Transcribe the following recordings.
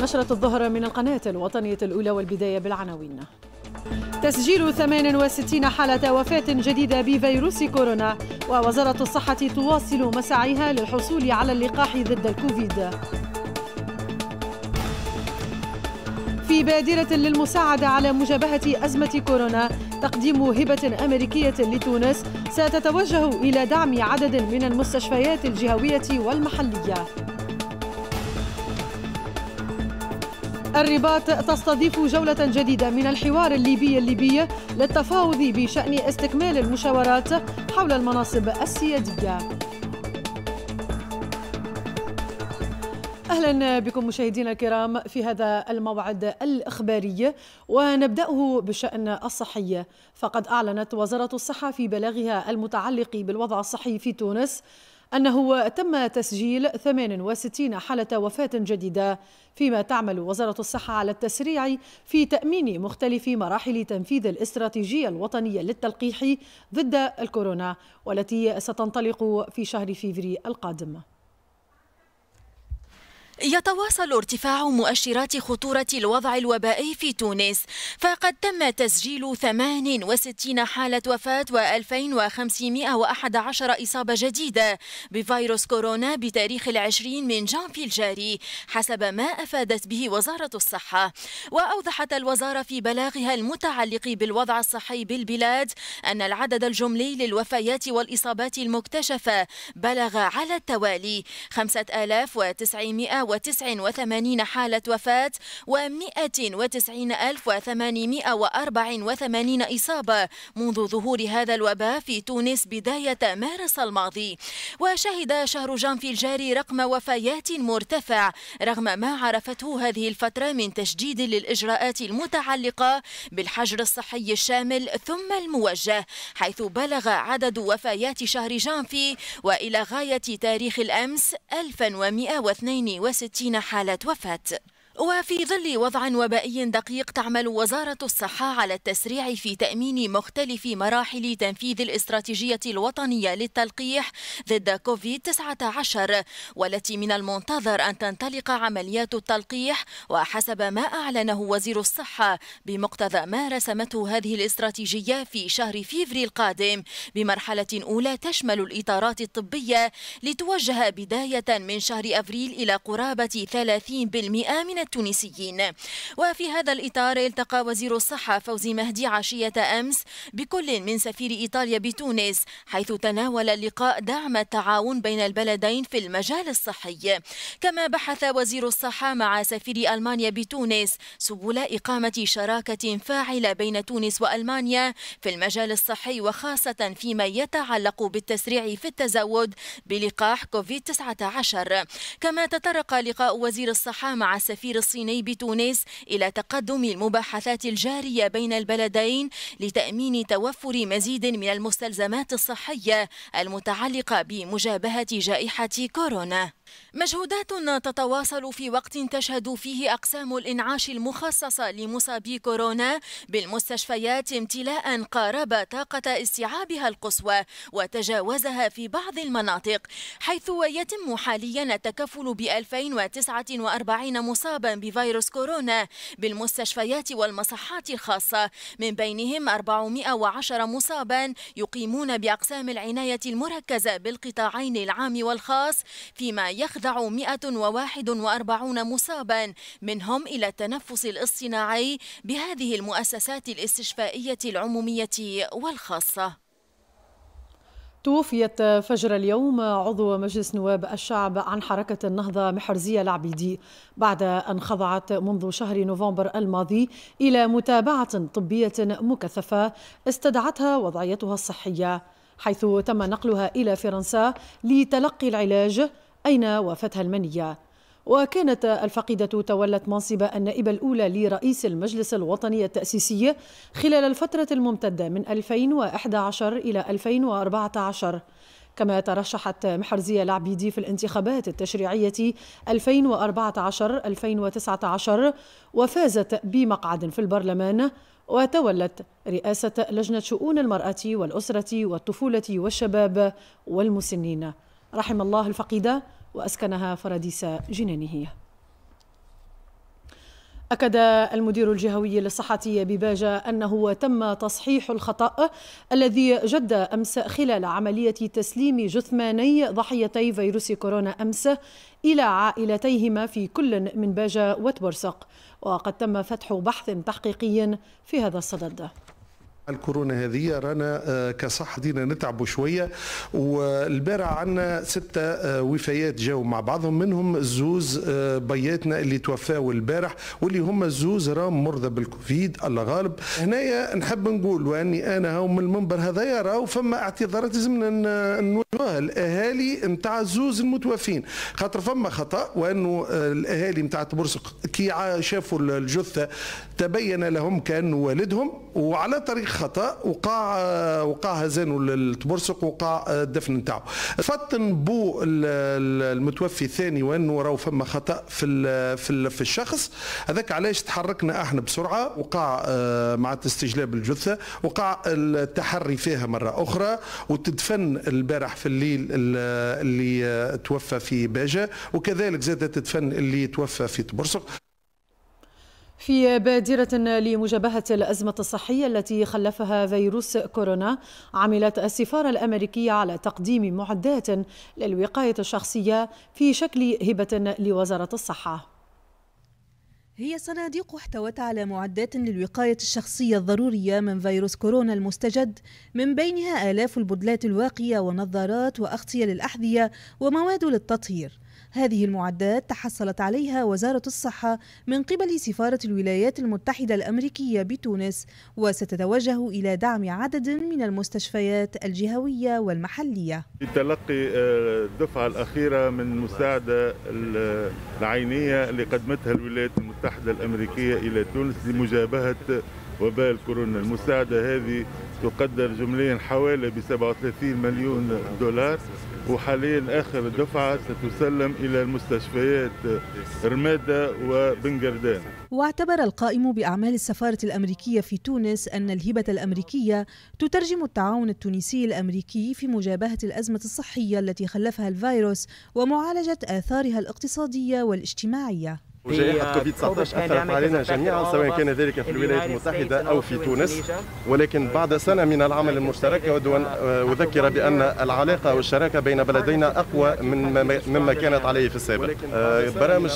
نشرة الظهر من القناة الوطنية الأولى والبداية بالعناوين تسجيل 68 حالة وفاة جديدة بفيروس كورونا ووزارة الصحة تواصل مساعيها للحصول على اللقاح ضد الكوفيد في بادرة للمساعدة على مجابهة أزمة كورونا تقديم هبة أمريكية لتونس ستتوجه إلى دعم عدد من المستشفيات الجهوية والمحلية الرباط تستضيف جولة جديدة من الحوار الليبي الليبي للتفاوض بشأن استكمال المشاورات حول المناصب السيادية اهلا بكم مشاهدينا الكرام في هذا الموعد الاخباري ونبداه بالشان الصحي فقد اعلنت وزاره الصحه في بلاغها المتعلق بالوضع الصحي في تونس أنه تم تسجيل 68 حالة وفاة جديدة فيما تعمل وزارة الصحة على التسريع في تأمين مختلف مراحل تنفيذ الاستراتيجية الوطنية للتلقيح ضد الكورونا والتي ستنطلق في شهر فيفري القادم يتواصل ارتفاع مؤشرات خطورة الوضع الوبائي في تونس فقد تم تسجيل 68 حالة وفاة و2511 إصابة جديدة بفيروس كورونا بتاريخ العشرين من جانفي الجاري حسب ما أفادت به وزارة الصحة وأوضحت الوزارة في بلاغها المتعلق بالوضع الصحي بالبلاد أن العدد الجملي للوفيات والإصابات المكتشفة بلغ على التوالي 5900 189 حالة وفاة و190884 إصابة منذ ظهور هذا الوباء في تونس بداية مارس الماضي وشهد شهر جانفي الجاري رقم وفيات مرتفع رغم ما عرفته هذه الفترة من تشديد للإجراءات المتعلقة بالحجر الصحي الشامل ثم الموجه حيث بلغ عدد وفيات شهر جانفي وإلى غاية تاريخ الأمس 1162 وستين حالة وفاة وفي ظل وضع وبائي دقيق تعمل وزارة الصحة على التسريع في تأمين مختلف مراحل تنفيذ الاستراتيجية الوطنية للتلقيح ضد كوفيد 19 والتي من المنتظر أن تنطلق عمليات التلقيح وحسب ما أعلنه وزير الصحة بمقتضى ما رسمته هذه الاستراتيجية في شهر فيفري القادم بمرحلة أولى تشمل الإطارات الطبية لتوجه بداية من شهر أفريل إلى قرابة 30% من التونسيين وفي هذا الإطار التقى وزير الصحة فوزي مهدي عشية أمس بكل من سفير إيطاليا بتونس حيث تناول اللقاء دعم التعاون بين البلدين في المجال الصحي كما بحث وزير الصحة مع سفير ألمانيا بتونس سبل إقامة شراكة فاعلة بين تونس وألمانيا في المجال الصحي وخاصة فيما يتعلق بالتسريع في التزود بلقاح كوفيد 19 كما تطرق لقاء وزير الصحة مع سفير الصيني بتونس إلى تقدم المباحثات الجارية بين البلدين لتأمين توفر مزيد من المستلزمات الصحية المتعلقة بمجابهة جائحة كورونا مجهودات تتواصل في وقت تشهد فيه أقسام الإنعاش المخصصة لمصابي كورونا بالمستشفيات امتلاء قارب طاقة استيعابها القصوى وتجاوزها في بعض المناطق حيث يتم حاليا التكفل ب 2049 مصابا بفيروس كورونا بالمستشفيات والمصحات الخاصة من بينهم 410 مصابا يقيمون بأقسام العناية المركزة بالقطاعين العام والخاص فيما يخضع 141 مصابا منهم إلى التنفس الاصطناعي بهذه المؤسسات الاستشفائية العمومية والخاصة توفيت فجر اليوم عضو مجلس نواب الشعب عن حركة النهضة محرزية العبيدي بعد أن خضعت منذ شهر نوفمبر الماضي إلى متابعة طبية مكثفة استدعتها وضعيتها الصحية حيث تم نقلها إلى فرنسا لتلقي العلاج أين وافتها المنية وكانت الفقيدة تولت منصب النائبة الأولى لرئيس المجلس الوطني التأسيسي خلال الفترة الممتدة من 2011 إلى 2014 كما ترشحت محرزية العبيدي في الانتخابات التشريعية 2014-2019 وفازت بمقعد في البرلمان وتولت رئاسة لجنة شؤون المرأة والأسرة والطفولة والشباب والمسنين رحم الله الفقيدة وأسكنها فراديس جنانه أكد المدير الجهوي للصحة بباجة أنه تم تصحيح الخطأ الذي جد أمس خلال عملية تسليم جثماني ضحيتي فيروس كورونا أمس إلى عائلتيهما في كل من باجة وتبرسق وقد تم فتح بحث تحقيقي في هذا الصدد الكورونا هذه رانا آه، كصح دينا نتعبوا شوية والبارع عندنا ستة آه، وفيات جاوا مع بعضهم منهم الزوز آه، بياتنا اللي توفاوا البارح واللي هم الزوز راهم مرضى بالكوفيد الله غالب هنايا نحب نقول واني انا هاو من المنبر هذايا راهو فما اعتذارات لازمنا نوجهها الاهالي نتاع الزوز المتوفين خاطر فما خطا وانه الاهالي نتاع تبرسق كي شافوا الجثه تبين لهم كانه والدهم وعلى طريق خطا وقع وقع هزانو التبرسق وقع الدفن نتاعو فطن بو المتوفي الثاني وانه راهو فما خطا في في في الشخص هذاك علاش تحركنا احنا بسرعه وقع آه، مع استجلاب الجثه وقع التحري فيها مره اخرى وتدفن البارح في الليل اللي آه، توفى في باجه وكذلك زادت تدفن اللي توفى في تبرسق في بادرة لمجابهة الأزمة الصحية التي خلفها فيروس كورونا عملت السفارة الأمريكية على تقديم معدات للوقاية الشخصية في شكل هبة لوزارة الصحة هي صناديق احتوت على معدات للوقاية الشخصية الضرورية من فيروس كورونا المستجد من بينها آلاف البدلات الواقية ونظارات وأغطية للأحذية ومواد للتطهير هذه المعدات تحصلت عليها وزارة الصحة من قبل سفارة الولايات المتحدة الأمريكية بتونس وستتوجه إلى دعم عدد من المستشفيات الجهوية والمحلية تلقي آه، الدفعة الأخيرة من مساعدة العينية اللي قدمتها الولايات المتحدة الأمريكية إلى تونس لمجابهة وباء الكورونا المساعدة هذه تقدر جمليا حوالي ب 37 مليون دولار وحاليا آخر دفعة ستسلم إلى المستشفيات رمادة وبنجردان واعتبر القائم بأعمال السفارة الأمريكية في تونس أن الهبة الأمريكية تترجم التعاون التونسي الأمريكي في مجابهة الأزمة الصحية التي خلفها الفيروس ومعالجة آثارها الاقتصادية والاجتماعية وجائحة كوفيد 19 أثرت علينا جميعا سواء كان ذلك في الولايات المتحدة أو في تونس ولكن بعد سنة من العمل المشترك أود أن أذكر بأن العلاقة والشراكة بين بلدينا أقوى من مما كانت عليه في السابق آه، برامج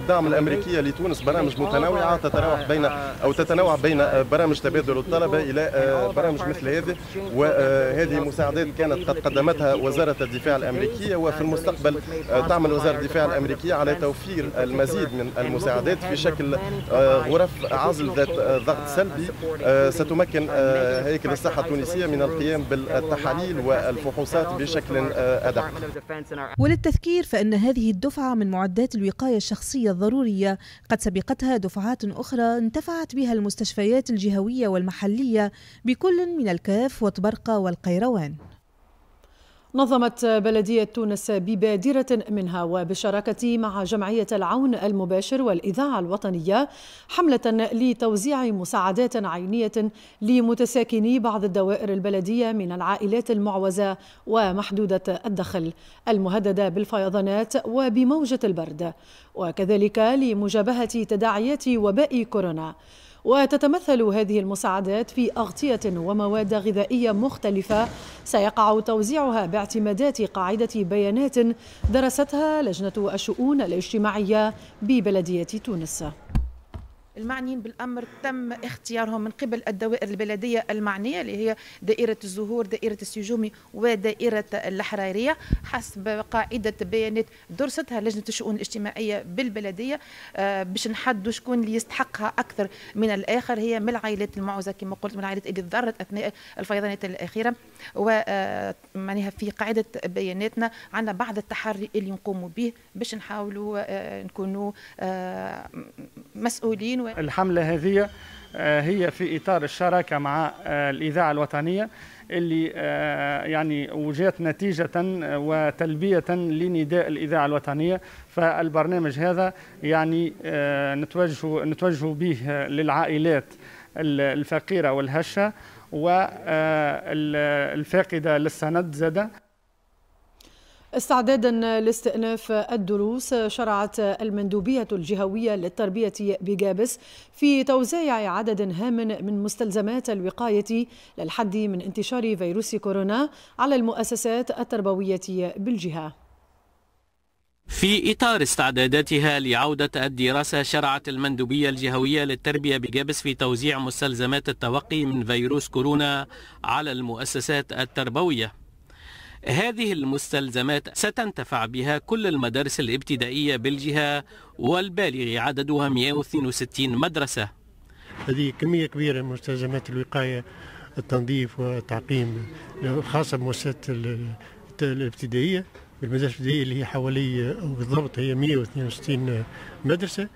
الدعم الأمريكية لتونس برامج متنوعة تتراوح بين آه، أو تتنوع بين برامج تبادل الطلبة إلى آه، برامج مثل هذه وهذه مساعدات كانت قد قدمتها وزارة الدفاع الأمريكية وفي المستقبل تعمل وزارة الدفاع الأمريكية على توفير المزيد المزيد من المساعدات في شكل آه، غرف عزل ذات آه، ضغط uh, سلبي آه، ستمكن هيكل الصحة التونسية من القيام بالتحاليل والفحوصات بشكل أدق وللتذكير فإن هذه الدفعة من معدات الوقاية الشخصية الضرورية قد سبقتها دفعات أخرى انتفعت بها المستشفيات الجهوية والمحلية بكل من الكاف وطبرقة والقيروان نظمت بلدية تونس ببادرة منها وبشراكة مع جمعية العون المباشر والإذاعة الوطنية حملة لتوزيع مساعدات عينية لمتساكني بعض الدوائر البلدية من العائلات المعوزة ومحدودة الدخل المهددة بالفيضانات وبموجة البرد وكذلك لمجابهة تداعيات وباء كورونا وتتمثل هذه المساعدات في أغطية ومواد غذائية مختلفة سيقع توزيعها باعتمادات قاعدة بيانات درستها لجنة الشؤون الاجتماعية ببلدية تونس المعنيين بالامر تم اختيارهم من قبل الدوائر البلديه المعنيه اللي هي دائره الزهور دائره السجومي ودائره الحراريه حسب قاعده بيانات درستها لجنه الشؤون الاجتماعيه بالبلديه آه، باش نحدوا شكون اللي يستحقها اكثر من الاخر هي من العائلات المعوزه كما قلت من العائلات اللي تضرت اثناء الفيضانات الاخيره و آه، معناها في قاعده بياناتنا عندنا بعض التحري اللي نقوموا به باش نحاولوا آه، نكونوا مسؤولين الحملة هذه آه، هي في إطار الشراكة مع آه، الإذاعة الوطنية اللي آه، يعني وجات نتيجة وتلبية لنداء الإذاعة الوطنية فالبرنامج هذا يعني نتوجه نتوجه به للعائلات الفقيرة والهشة والفاقدة للسند زاده استعدادا لاستئناف الدروس شرعت المندوبية الجهوية للتربية بجابس في توزيع عدد هام من مستلزمات الوقاية للحد من انتشار فيروس كورونا على المؤسسات التربوية بالجهة في إطار استعداداتها لعودة الدراسة شرعت المندوبية الجهوية للتربية بجابس في توزيع مستلزمات التوقي من فيروس كورونا على المؤسسات التربوية هذه المستلزمات ستنتفع بها كل المدارس الابتدائية بالجهة والبالغ عددها 162 مدرسة هذه كمية كبيرة من مستلزمات الوقاية التنظيف والتعقيم خاصة بمؤسسات الابتدائية المدارس الابتدائية اللي هي حوالي أو بالضبط هي 162 مدرسة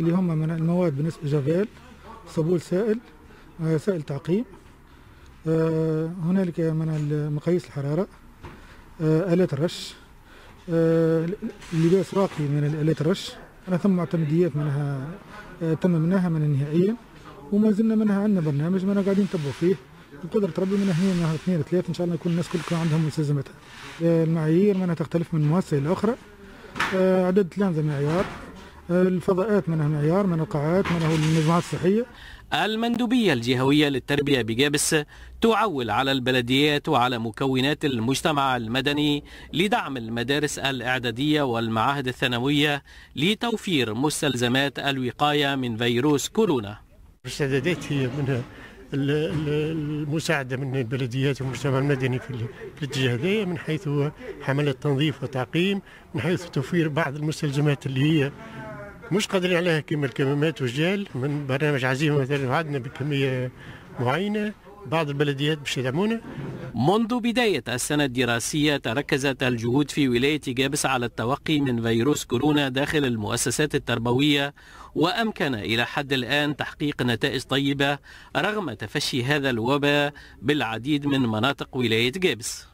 اللي هم من المواد بالنسبة جافيل صابون سائل آه، سائل تعقيم آه، هنالك من مقاييس الحرارة آه، آلات الرش آه، لباس راقي من آلات الرش أنا ثم معتمديات منها تم منها من نهائيا وما زلنا منها عندنا برنامج ما قاعدين نتبعوا فيه بقدرة ربي منها هنا نهار اثنين ثلاث إن شاء الله يكون الناس كلها عندهم ملتزماتها المعايير منها تختلف من مؤسسة إلى أخرى عدد تلامذة معيار الفضاءات منها معيار من القاعات منها المجموعات الصحية المندوبية الجهوية للتربية بجابس تعول على البلديات وعلى مكونات المجتمع المدني لدعم المدارس الإعدادية والمعاهد الثانوية لتوفير مستلزمات الوقاية من فيروس كورونا السدادات هي من المساعدة من البلديات والمجتمع المدني في الاتجاه هذا من حيث حملة تنظيف وتعقيم من حيث توفير بعض المستلزمات اللي هي مش قادرين عليها كما الكمامات والجال من برنامج عزيمه مثلا وعدنا بكميه معينه بعض البلديات باش يدعمونا منذ بداية السنة الدراسية تركزت الجهود في ولاية جابس على التوقي من فيروس كورونا داخل المؤسسات التربوية وأمكن إلى حد الآن تحقيق نتائج طيبة رغم تفشي هذا الوباء بالعديد من مناطق ولاية جابس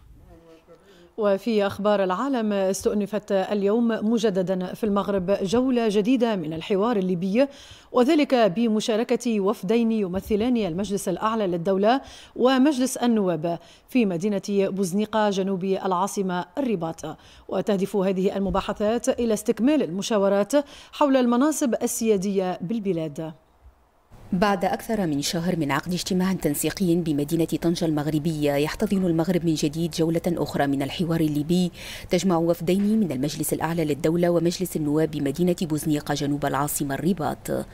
وفي أخبار العالم استؤنفت اليوم مجددا في المغرب جولة جديدة من الحوار الليبي وذلك بمشاركة وفدين يمثلان المجلس الأعلى للدولة ومجلس النواب في مدينة بوزنيقة جنوب العاصمة الرباط وتهدف هذه المباحثات إلى استكمال المشاورات حول المناصب السيادية بالبلاد بعد أكثر من شهر من عقد اجتماع تنسيقي بمدينة طنجة المغربية يحتضن المغرب من جديد جولة أخرى من الحوار الليبي تجمع وفدين من المجلس الأعلى للدولة ومجلس النواب بمدينة بوزنيقة جنوب العاصمة الرباط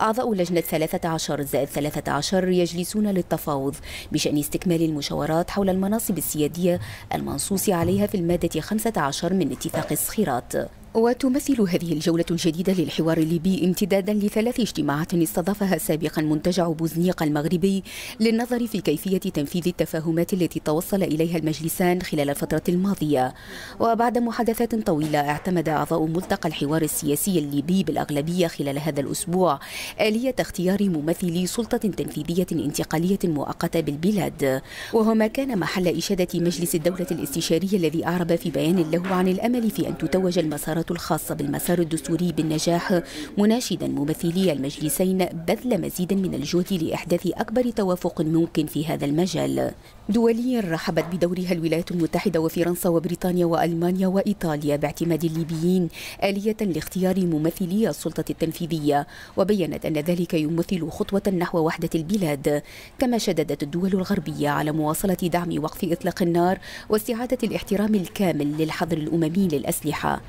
أعضاء لجنة 13 زائد 13 يجلسون للتفاوض بشأن استكمال المشاورات حول المناصب السيادية المنصوص عليها في المادة 15 من اتفاق الصخيرات وتمثل هذه الجولة الجديدة للحوار الليبي امتدادا لثلاث اجتماعات استضافها سابقا منتجع بوزنيق المغربي للنظر في كيفية تنفيذ التفاهمات التي توصل إليها المجلسان خلال الفترة الماضية وبعد محادثات طويلة اعتمد أعضاء ملتقى الحوار السياسي الليبي بالأغلبية خلال هذا الأسبوع آلية اختيار ممثلي سلطة تنفيذية انتقالية مؤقتة بالبلاد وهما كان محل إشادة مجلس الدولة الاستشاري الذي أعرب في بيان له عن الأمل في أن تتوج المسار الخاصة بالمسار الدستوري بالنجاح مناشدا ممثلي المجلسين بذل مزيد من الجهد لإحداث أكبر توافق ممكن في هذا المجال دوليا رحبت بدورها الولايات المتحدة وفرنسا وبريطانيا وألمانيا وإيطاليا باعتماد الليبيين آلية لاختيار ممثلي السلطة التنفيذية وبينت أن ذلك يمثل خطوة نحو وحدة البلاد كما شددت الدول الغربية على مواصلة دعم وقف إطلاق النار واستعادة الاحترام الكامل للحظر الأممي للأسلحة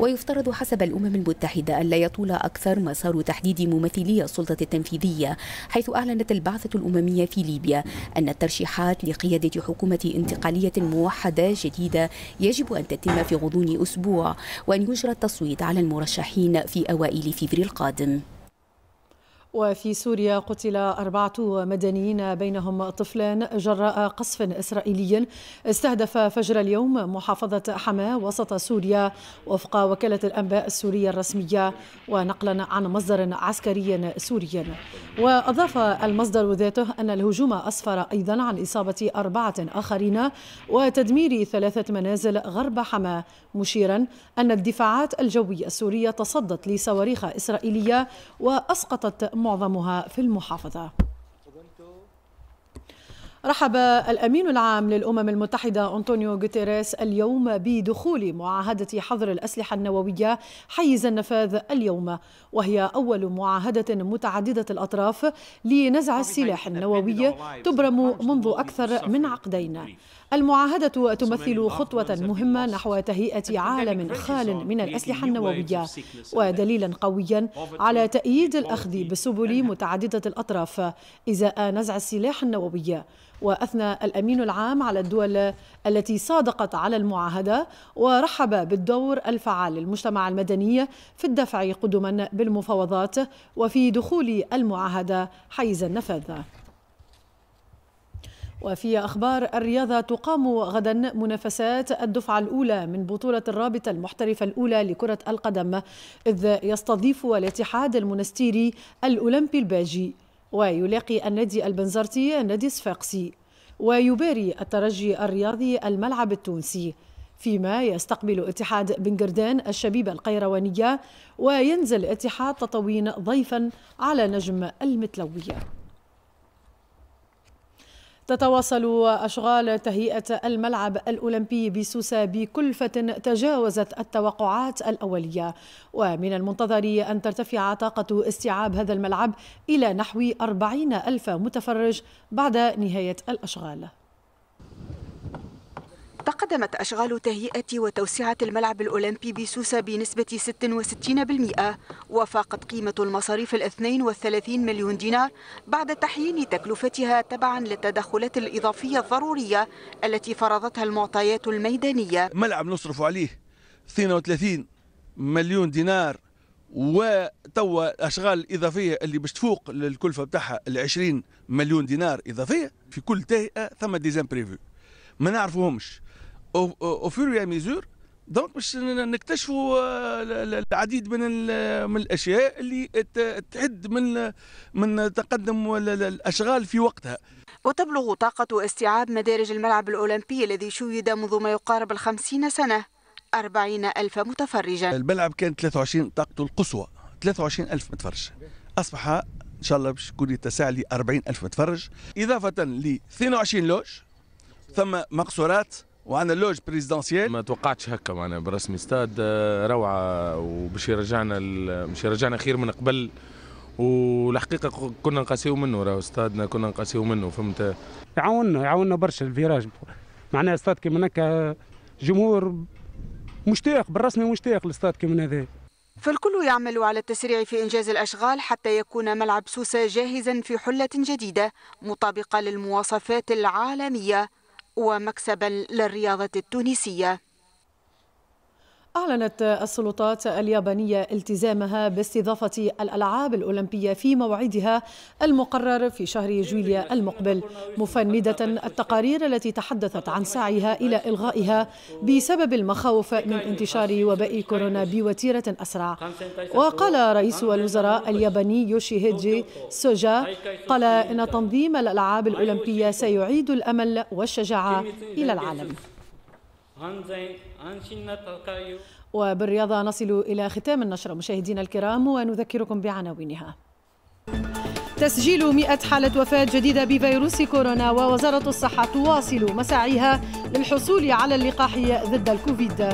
ويفترض حسب الأمم المتحدة ألا يطول أكثر مسار تحديد ممثلي السلطة التنفيذية حيث أعلنت البعثة الأممية في ليبيا أن الترشيحات لقيادة حكومة انتقالية موحدة جديدة يجب أن تتم في غضون أسبوع وأن يجرى التصويت على المرشحين في أوائل فبراير القادم وفي سوريا قتل أربعة مدنيين بينهم طفلان جراء قصف إسرائيلي استهدف فجر اليوم محافظة حماة وسط سوريا وفق وكالة الأنباء السورية الرسمية ونقلا عن مصدر عسكري سوري وأضاف المصدر ذاته أن الهجوم أسفر أيضا عن إصابة أربعة آخرين وتدمير ثلاثة منازل غرب حماة مشيرا أن الدفاعات الجوية السورية تصدت لصواريخ إسرائيلية وأسقطت معظمها في المحافظة رحب الأمين العام للأمم المتحدة أنطونيو غوتيريس اليوم بدخول معاهدة حظر الأسلحة النووية حيز النفاذ اليوم وهي أول معاهدة متعددة الأطراف لنزع السلاح النووي تبرم منذ أكثر من عقدين المعاهدة تمثل خطوة مهمة نحو تهيئة عالم خال من الأسلحة النووية ودليلا قويا على تأييد الأخذ بسبل متعددة الأطراف إزاء نزع السلاح النووي وأثنى الأمين العام على الدول التي صادقت على المعاهدة ورحب بالدور الفعال للمجتمع المدني في الدفع قدما بالمفاوضات وفي دخول المعاهدة حيز النفاذ وفي أخبار الرياضة تقام غدا منافسات الدفعة الأولى من بطولة الرابطة المحترفة الأولى لكرة القدم إذ يستضيف الاتحاد المنستيري الأولمبي الباجي ويلاقي النادي البنزرتي النادي الصفاقسي ويباري الترجي الرياضي الملعب التونسي فيما يستقبل اتحاد بن الشبيبة القيروانية وينزل اتحاد تطاوين ضيفا على نجم المتلوية تتواصل أشغال تهيئة الملعب الأولمبي بسوسة بكلفة تجاوزت التوقعات الأولية ومن المنتظر أن ترتفع طاقة استيعاب هذا الملعب إلى نحو 40 ألف متفرج بعد نهاية الأشغال تقدمت أشغال تهيئة وتوسعة الملعب الأولمبي بسوسة بنسبة 66% وفاقت قيمة المصاريف ال 32 مليون دينار بعد تحيين تكلفتها تبعا للتدخلات الإضافية الضرورية التي فرضتها المعطيات الميدانية ملعب نصرف عليه 32 مليون دينار وتوا اشغال اضافيه اللي باش تفوق الكلفه بتاعها ال 20 مليون دينار اضافيه في كل تهيئه ثم ديزان بريفو ما نعرفوهمش او فور ميزور دونك باش نكتشفوا آه، العديد من من الاشياء اللي تحد من من تقدم الاشغال في وقتها وتبلغ طاقة استيعاب مدارج الملعب الأولمبي الذي شيد منذ ما يقارب الخمسين سنة أربعين ألف متفرجا الملعب كان 23 طاقته القصوى 23 ألف متفرج أصبح إن شاء الله باش يكون يتسع ل 40 ألف متفرج إضافة ل 22 لوج ثم مقصورات وعندنا اللوج بريزيدانسيال ما توقعتش هكا معنا برسم استاد آه، روعه وباش يرجعنا باش يرجعنا خير من قبل والحقيقه كنا نقاسيو منه راه استاذنا كنا نقاسيو منه فهمت يعاوننا يعاوننا برشا الفيراج معناها استاد كيما هكا آه، جمهور مشتاق بالرسمي مشتاق لاستاد كيما هذا فالكل يعمل على التسريع في إنجاز الأشغال حتى يكون ملعب سوسة جاهزا في حلة جديدة مطابقة للمواصفات العالمية ومكسبا للرياضة التونسية أعلنت السلطات اليابانية التزامها باستضافة الألعاب الأولمبية في موعدها المقرر في شهر جويليا المقبل مفندة التقارير التي تحدثت عن سعيها إلى إلغائها بسبب المخاوف من انتشار وباء كورونا بوتيرة أسرع وقال رئيس الوزراء الياباني يوشيهيجي سوجا قال إن تنظيم الألعاب الأولمبية سيعيد الأمل والشجاعة إلى العالم وبالرياضة نصل إلى ختام النشرة مشاهدينا الكرام ونذكركم بعناوينها تسجيل 100 حالة وفاة جديدة بفيروس كورونا ووزارة الصحة تواصل مساعيها للحصول على اللقاح ضد الكوفيد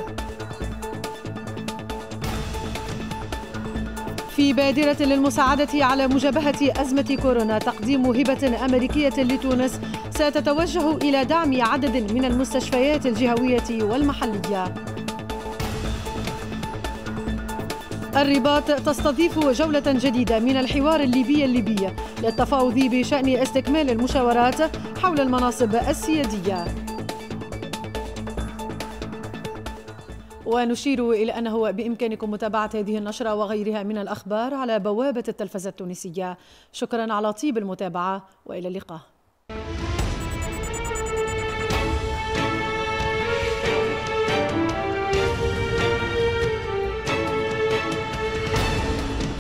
في بادرة للمساعدة على مجابهة أزمة كورونا تقديم هبة أمريكية لتونس ستتوجه إلى دعم عدد من المستشفيات الجهوية والمحلية الرباط تستضيف جولة جديدة من الحوار الليبي الليبي للتفاوض بشأن استكمال المشاورات حول المناصب السيادية ونشير إلى أنه بإمكانكم متابعة هذه النشرة وغيرها من الأخبار على بوابة التلفزة التونسية شكرا على طيب المتابعة وإلى اللقاء